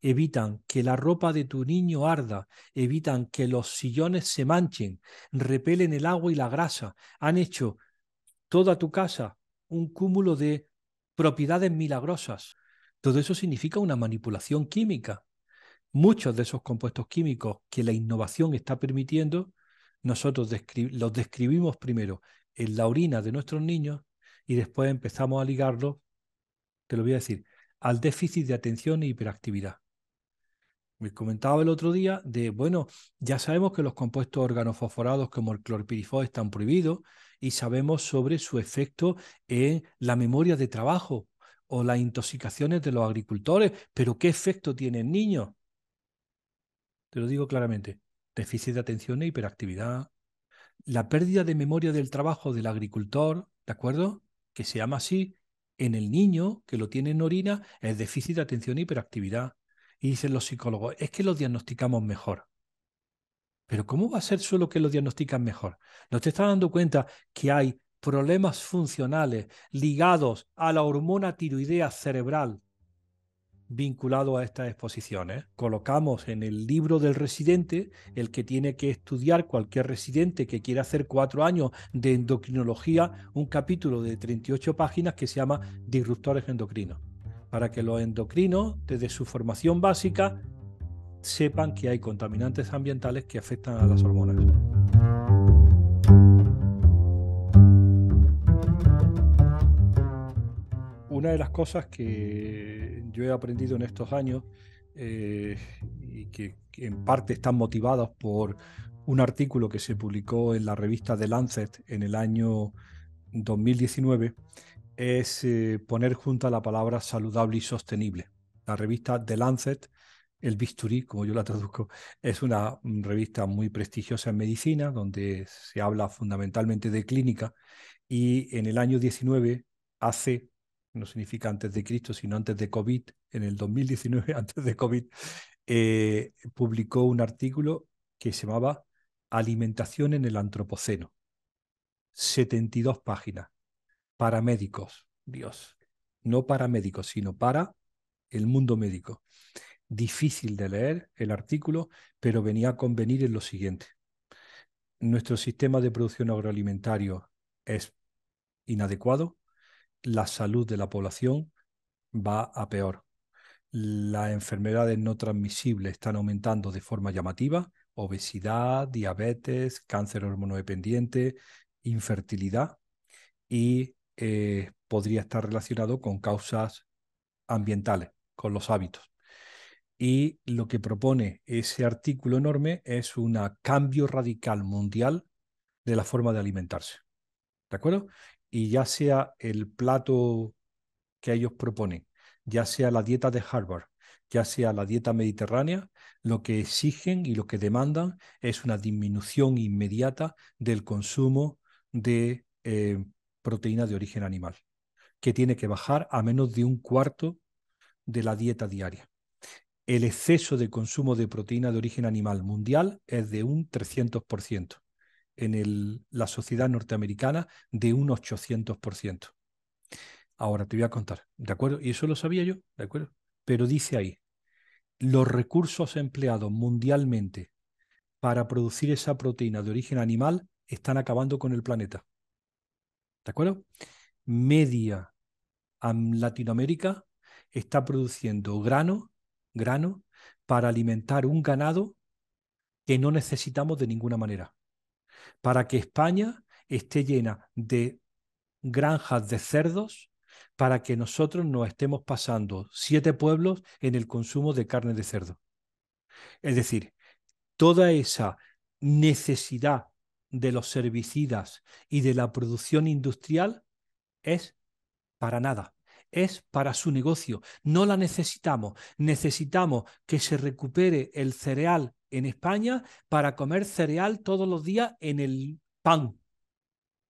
Evitan que la ropa de tu niño arda, evitan que los sillones se manchen, repelen el agua y la grasa. Han hecho toda tu casa un cúmulo de propiedades milagrosas todo eso significa una manipulación química. Muchos de esos compuestos químicos que la innovación está permitiendo, nosotros los describimos primero en la orina de nuestros niños y después empezamos a ligarlos, te lo voy a decir, al déficit de atención e hiperactividad. Me comentaba el otro día de, bueno, ya sabemos que los compuestos organofosforados como el clorpirifos están prohibidos y sabemos sobre su efecto en la memoria de trabajo, o las intoxicaciones de los agricultores, pero ¿qué efecto tiene en niños? Te lo digo claramente, déficit de atención e hiperactividad, la pérdida de memoria del trabajo del agricultor, ¿de acuerdo? Que se llama así en el niño que lo tiene en orina, es déficit de atención e hiperactividad. Y dicen los psicólogos, es que los diagnosticamos mejor. Pero ¿cómo va a ser solo que lo diagnostican mejor? ¿No te estás dando cuenta que hay problemas funcionales ligados a la hormona tiroidea cerebral vinculado a estas exposiciones. Colocamos en el libro del residente, el que tiene que estudiar cualquier residente que quiera hacer cuatro años de endocrinología, un capítulo de 38 páginas que se llama Disruptores endocrinos, para que los endocrinos, desde su formación básica, sepan que hay contaminantes ambientales que afectan a las hormonas. de las cosas que mm. yo he aprendido en estos años eh, y que, en parte están motivados por un artículo que se publicó en la revista The Lancet en el año 2019 es eh, poner junta la palabra saludable y sostenible. La revista The Lancet, el bisturí, como yo la traduzco, es una mm, revista muy prestigiosa en medicina, donde se habla fundamentalmente de clínica, y en el año 19 hace no significa antes de Cristo, sino antes de COVID, en el 2019, antes de COVID, eh, publicó un artículo que se llamaba Alimentación en el Antropoceno. 72 páginas. Para médicos, Dios. No para médicos, sino para el mundo médico. Difícil de leer el artículo, pero venía a convenir en lo siguiente. Nuestro sistema de producción agroalimentario es inadecuado, la salud de la población va a peor. Las enfermedades no transmisibles están aumentando de forma llamativa, obesidad, diabetes, cáncer hormonodependiente, infertilidad y eh, podría estar relacionado con causas ambientales, con los hábitos. Y lo que propone ese artículo enorme es un cambio radical mundial de la forma de alimentarse. ¿De acuerdo? y ya sea el plato que ellos proponen, ya sea la dieta de Harvard, ya sea la dieta mediterránea, lo que exigen y lo que demandan es una disminución inmediata del consumo de eh, proteína de origen animal, que tiene que bajar a menos de un cuarto de la dieta diaria. El exceso de consumo de proteína de origen animal mundial es de un 300% en la sociedad norteamericana de un 800%. Ahora te voy a contar, ¿de acuerdo? Y eso lo sabía yo, ¿de acuerdo? Pero dice ahí, los recursos empleados mundialmente para producir esa proteína de origen animal están acabando con el planeta. ¿De acuerdo? Media en Latinoamérica está produciendo grano, grano para alimentar un ganado que no necesitamos de ninguna manera para que España esté llena de granjas de cerdos para que nosotros nos estemos pasando siete pueblos en el consumo de carne de cerdo. Es decir, toda esa necesidad de los servicidas y de la producción industrial es para nada, es para su negocio. No la necesitamos. Necesitamos que se recupere el cereal en España para comer cereal todos los días en el pan.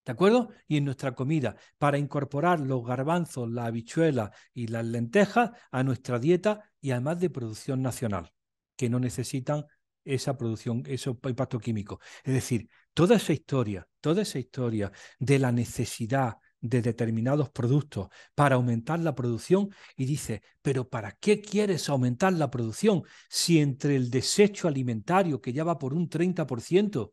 ¿De acuerdo? Y en nuestra comida, para incorporar los garbanzos, la habichuela y las lentejas a nuestra dieta y además de producción nacional, que no necesitan esa producción, ese impacto químico. Es decir, toda esa historia, toda esa historia de la necesidad, de determinados productos para aumentar la producción y dice, pero ¿para qué quieres aumentar la producción si entre el desecho alimentario que ya va por un 30%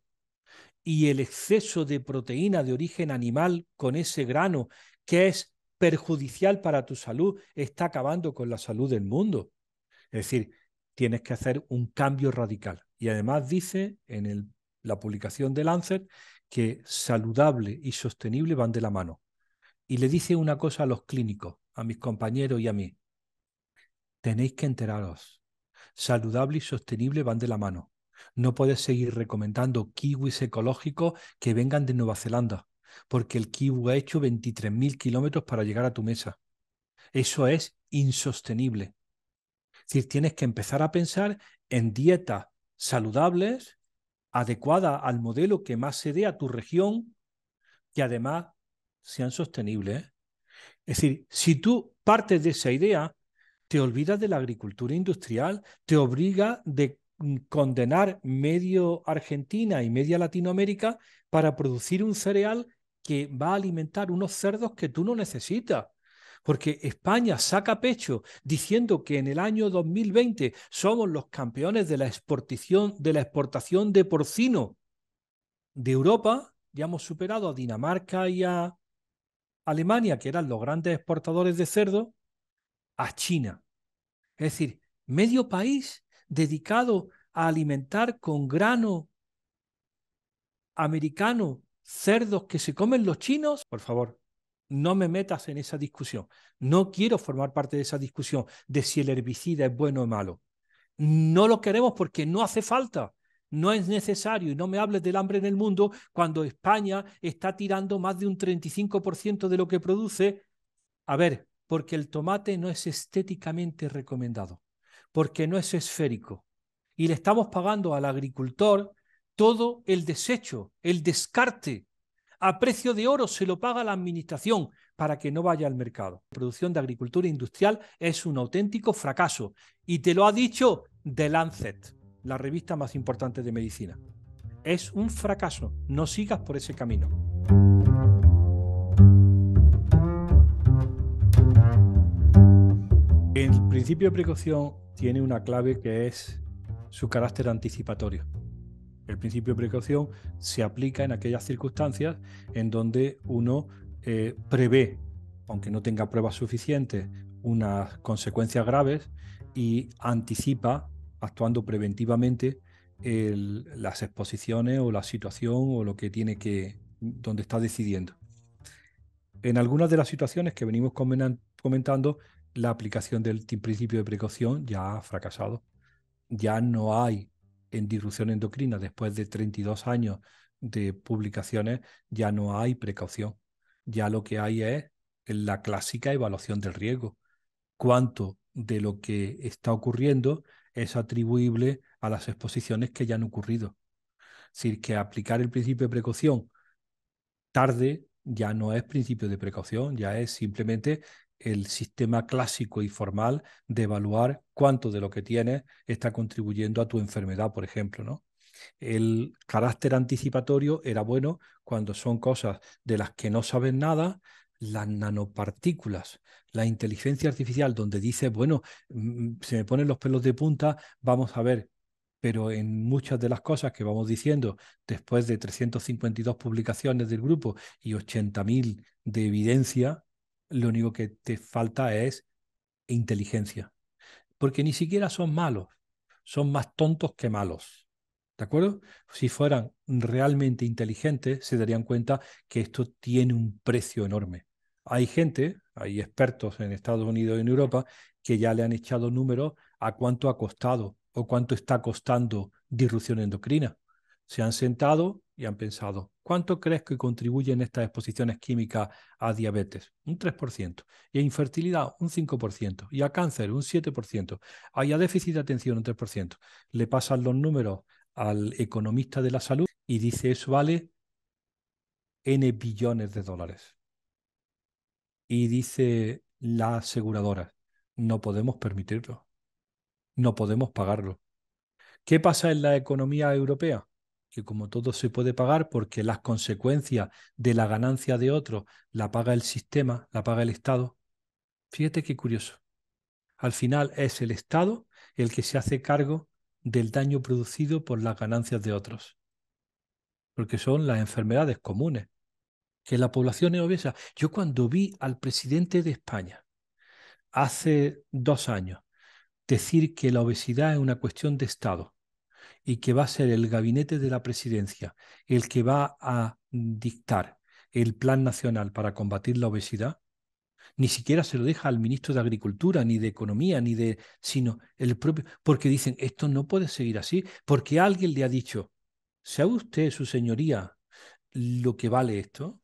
y el exceso de proteína de origen animal con ese grano que es perjudicial para tu salud está acabando con la salud del mundo? Es decir, tienes que hacer un cambio radical. Y además dice en la publicación de Lancet que saludable y sostenible van de la mano y le dice una cosa a los clínicos, a mis compañeros y a mí. Tenéis que enteraros. Saludable y sostenible van de la mano. No puedes seguir recomendando kiwis ecológicos que vengan de Nueva Zelanda, porque el kiwi ha hecho 23.000 kilómetros para llegar a tu mesa. Eso es insostenible. Es decir, tienes que empezar a pensar en dietas saludables, adecuadas al modelo que más se dé a tu región, que además sean sostenibles. ¿eh? Es decir, si tú partes de esa idea, te olvidas de la agricultura industrial, te obliga de mm, condenar medio Argentina y media Latinoamérica para producir un cereal que va a alimentar unos cerdos que tú no necesitas. Porque España saca pecho diciendo que en el año 2020 somos los campeones de la exportación de, la exportación de porcino de Europa. Ya hemos superado a Dinamarca y a Alemania, que eran los grandes exportadores de cerdo, a China. Es decir, medio país dedicado a alimentar con grano americano cerdos que se comen los chinos. Por favor, no me metas en esa discusión. No quiero formar parte de esa discusión de si el herbicida es bueno o malo. No lo queremos porque no hace falta. No es necesario y no me hables del hambre en el mundo cuando España está tirando más de un 35% de lo que produce. A ver, porque el tomate no es estéticamente recomendado, porque no es esférico. Y le estamos pagando al agricultor todo el desecho, el descarte. A precio de oro se lo paga la administración para que no vaya al mercado. La producción de agricultura industrial es un auténtico fracaso. Y te lo ha dicho The Lancet la revista más importante de medicina. Es un fracaso, no sigas por ese camino. El principio de precaución tiene una clave que es su carácter anticipatorio. El principio de precaución se aplica en aquellas circunstancias en donde uno eh, prevé, aunque no tenga pruebas suficientes, unas consecuencias graves y anticipa actuando preventivamente las exposiciones o la situación o lo que tiene que, donde está decidiendo. En algunas de las situaciones que venimos comentando, la aplicación del principio de precaución ya ha fracasado. Ya no hay en disrupción endocrina, después de 32 años de publicaciones, ya no hay precaución. Ya lo que hay es la clásica evaluación del riesgo. Cuánto de lo que está ocurriendo es atribuible a las exposiciones que ya han ocurrido. Es decir, que aplicar el principio de precaución tarde ya no es principio de precaución, ya es simplemente el sistema clásico y formal de evaluar cuánto de lo que tienes está contribuyendo a tu enfermedad, por ejemplo, ¿no? El carácter anticipatorio era bueno cuando son cosas de las que no sabes nada, las nanopartículas, la inteligencia artificial, donde dice, bueno, mm, mm, se me ponen los pelos de punta, vamos a ver, pero en muchas de las cosas que vamos diciendo, después de 352 publicaciones del grupo y 80.000 de evidencia, lo único que te falta es inteligencia. Porque ni siquiera son malos, son más tontos que malos. ¿De acuerdo? Si fueran realmente inteligentes, se darían cuenta que esto tiene un precio enorme. Hay gente, hay expertos en Estados Unidos y en Europa que ya le han echado números a cuánto ha costado o cuánto está costando disrupción endocrina. Se han sentado y han pensado, ¿cuánto crees que contribuyen estas exposiciones químicas a diabetes? Un 3%. Y a infertilidad, un 5%. Y a cáncer, un 7%. ¿Hay a déficit de atención, un 3%. Le pasan los números al economista de la salud y dice, eso vale N billones de dólares y dice la aseguradora, no podemos permitirlo, no podemos pagarlo. ¿Qué pasa en la economía europea? Que como todo se puede pagar porque las consecuencias de la ganancia de otros la paga el sistema, la paga el Estado. Fíjate qué curioso. Al final es el Estado el que se hace cargo del daño producido por las ganancias de otros, porque son las enfermedades comunes que la población es obesa. Yo cuando vi al presidente de España hace dos años decir que la obesidad es una cuestión de Estado y que va a ser el gabinete de la presidencia el que va a dictar el plan nacional para combatir la obesidad, ni siquiera se lo deja al ministro de Agricultura, ni de Economía, ni de, sino el propio, porque dicen, esto no puede seguir así, porque alguien le ha dicho, sea usted, su señoría, lo que vale esto?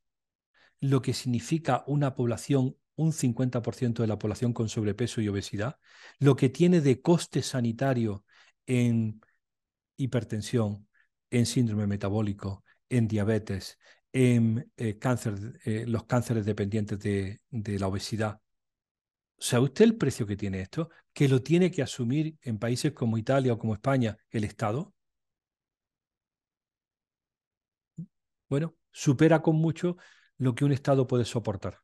lo que significa una población, un 50% de la población con sobrepeso y obesidad, lo que tiene de coste sanitario en hipertensión, en síndrome metabólico, en diabetes, en eh, cáncer, eh, los cánceres dependientes de, de la obesidad. ¿Sabe usted el precio que tiene esto? ¿Que lo tiene que asumir en países como Italia o como España el Estado? Bueno, supera con mucho lo que un Estado puede soportar.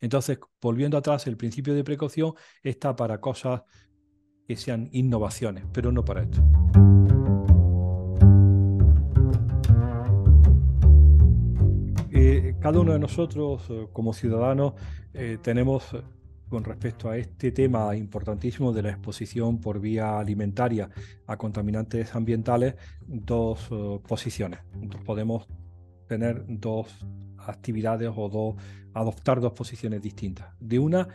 Entonces, volviendo atrás, el principio de precaución está para cosas que sean innovaciones, pero no para esto. Eh, cada uno de nosotros, eh, como ciudadanos, eh, tenemos con respecto a este tema importantísimo de la exposición por vía alimentaria a contaminantes ambientales dos posiciones. Podemos tener dos actividades o dos, adoptar dos posiciones distintas. De una,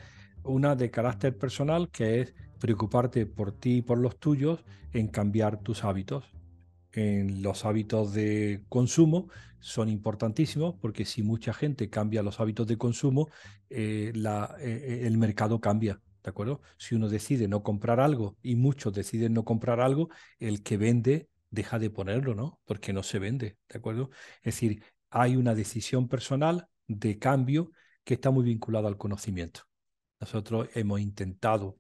una de carácter personal, que es preocuparte por ti y por los tuyos en cambiar tus hábitos. En los hábitos de consumo son importantísimos porque si mucha gente cambia los hábitos de consumo, eh, eh, eh, el mercado cambia. ¿De acuerdo? Si uno decide no comprar algo y muchos deciden no comprar algo, el que vende deja de ponerlo, ¿no? Porque no se vende, ¿de acuerdo? Es decir, hay una decisión personal de cambio que está muy vinculada al conocimiento. Nosotros hemos intentado,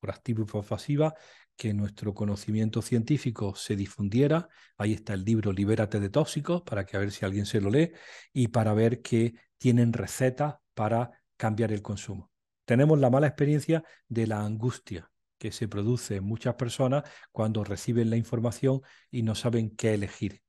por activo y por pasiva, que nuestro conocimiento científico se difundiera. Ahí está el libro Libérate de tóxicos, para que a ver si alguien se lo lee, y para ver que tienen recetas para cambiar el consumo. Tenemos la mala experiencia de la angustia, que se produce en muchas personas cuando reciben la información y no saben qué elegir.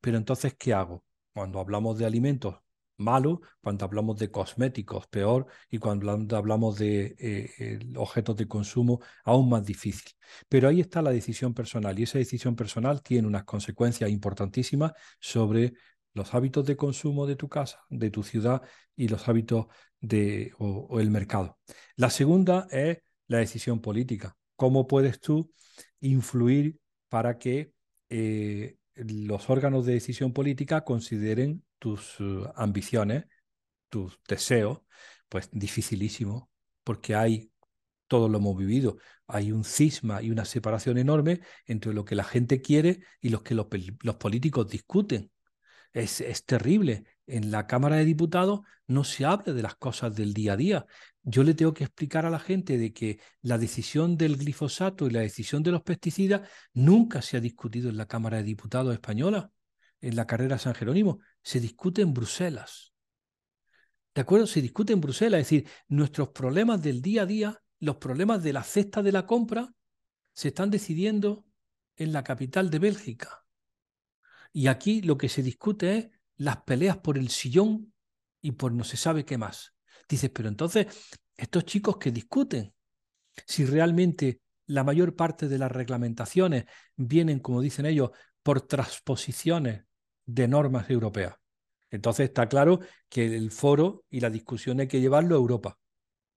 Pero entonces, ¿qué hago? Cuando hablamos de alimentos malos, cuando hablamos de cosméticos peor y cuando hablamos de eh, objetos de consumo aún más difícil. Pero ahí está la decisión personal y esa decisión personal tiene unas consecuencias importantísimas sobre los hábitos de consumo de tu casa, de tu ciudad y los hábitos de, o el mercado. La segunda es la decisión política. ¿Cómo puedes tú influir para que eh, los órganos de decisión política consideren tus uh, ambiciones, tus deseos? Pues dificilísimo, porque hay, todos lo hemos vivido, hay un cisma y una separación enorme entre lo que la gente quiere y lo que los, políticos discuten. Es, es terrible, en la Cámara de Diputados no se habla de las cosas del día a día. Yo le tengo que explicar a la gente de que la decisión del glifosato y la decisión de los pesticidas nunca se ha discutido en la Cámara de Diputados española, en la carrera San Jerónimo, se discute en Bruselas. ¿De acuerdo? Se discute en Bruselas, es decir, nuestros problemas del día a día, los problemas de la cesta de la compra, se están decidiendo en la capital de Bélgica. Y aquí lo que se discute es las peleas por el sillón y por no se sabe qué más. Dices, pero entonces, estos chicos que discuten, si realmente la mayor parte de las reglamentaciones vienen, como dicen ellos, por transposiciones de normas europeas. Entonces está claro que el foro y la discusión hay que llevarlo a Europa,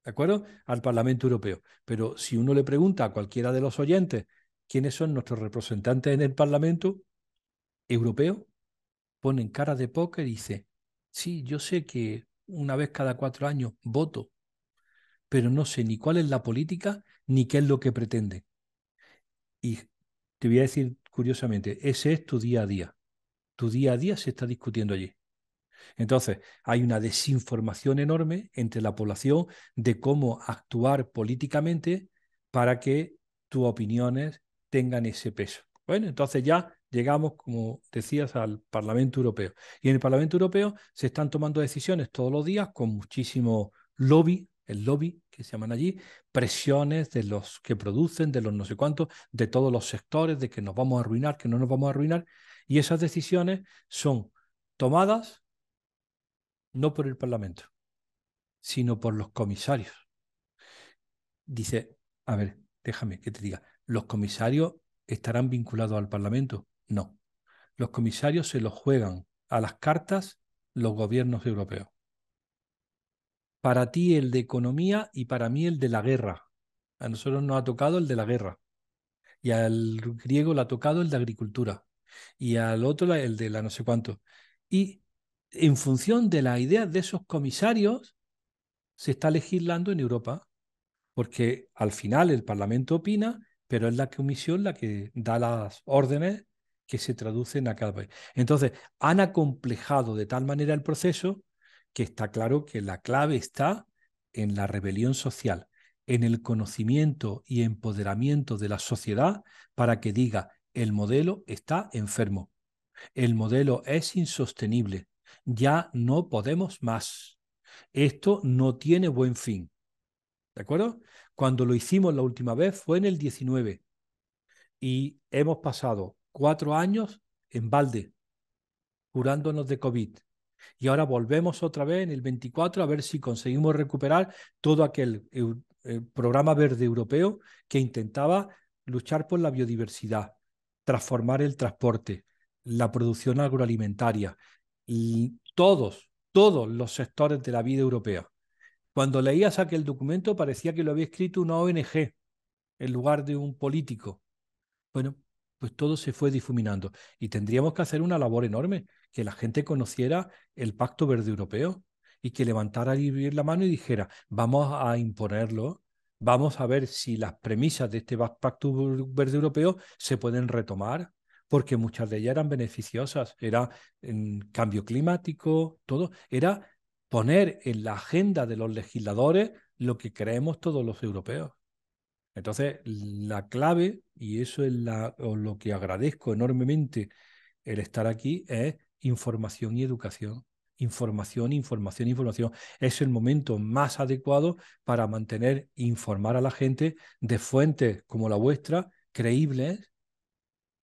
¿de acuerdo? Al Parlamento Europeo. Pero si uno le pregunta a cualquiera de los oyentes quiénes son nuestros representantes en el Parlamento Europeo, ponen cara de poker y dice, sí, yo sé que una vez cada cuatro años voto, pero no sé ni cuál es la política ni qué es lo que pretende. Y te voy a decir curiosamente, ese es tu día a día. Tu día a día se está discutiendo allí. Entonces, hay una desinformación enorme entre la población de cómo actuar políticamente para que tus opiniones tengan ese peso. Bueno, entonces ya llegamos, como decías, al Parlamento Europeo. Y en el Parlamento Europeo se están tomando decisiones todos los días con muchísimo lobby, el lobby que se llaman allí, presiones de los que producen, de los no sé cuántos, de todos los sectores, de que nos vamos a arruinar, que no nos vamos a arruinar. Y esas decisiones son tomadas no por el Parlamento, sino por los comisarios. Dice, a ver, déjame que te diga, los comisarios estarán vinculados al Parlamento, no. Los comisarios se los juegan a las cartas los gobiernos europeos. Para ti el de economía y para mí el de la guerra. A nosotros nos ha tocado el de la guerra. Y al griego le ha tocado el de agricultura. Y al otro el de la no sé cuánto. Y en función de las ideas de esos comisarios, se está legislando en Europa. Porque al final el Parlamento opina, pero es la comisión la que da las órdenes que se traducen a cada país. Entonces, han acomplejado de tal manera el proceso que está claro que la clave está en la rebelión social, en el conocimiento y empoderamiento de la sociedad para que diga, el modelo está enfermo, el modelo es insostenible, ya no podemos más, esto no tiene buen fin. ¿De acuerdo? Cuando lo hicimos la última vez fue en el 19 y hemos pasado cuatro años en balde, curándonos de COVID. Y ahora volvemos otra vez en el 24 a ver si conseguimos recuperar todo aquel eh, programa verde europeo que intentaba luchar por la biodiversidad, transformar el transporte, la producción agroalimentaria, y todos, todos los sectores de la vida europea. Cuando leías aquel documento parecía que lo había escrito una ONG en lugar de un político. Bueno, pues todo se fue difuminando. Y tendríamos que hacer una labor enorme, que la gente conociera el Pacto Verde Europeo y que levantara y la mano y dijera, vamos a imponerlo, vamos a ver si las premisas de este Pacto Verde Europeo se pueden retomar, porque muchas de ellas eran beneficiosas, era cambio climático, todo, era poner en la agenda de los legisladores lo que creemos todos los europeos. Entonces, la clave, y eso es lo que agradezco enormemente el estar aquí, es información y educación. Información, información, información. Es el momento más adecuado para mantener, informar a la gente de fuentes como la vuestra, creíbles,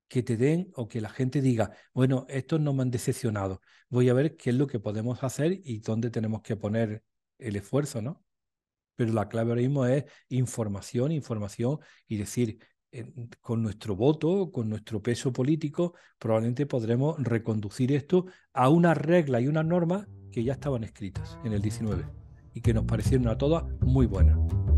que te den o que la gente diga, bueno, estos no me han decepcionado. Voy a ver qué es lo que podemos hacer y dónde tenemos que poner el esfuerzo, ¿no? pero la clave ahora mismo es información, información y decir, con nuestro voto, con nuestro peso político, probablemente podremos reconducir esto a una regla y una norma que ya estaban escritas en el 19 y que nos parecieron a todas muy buenas.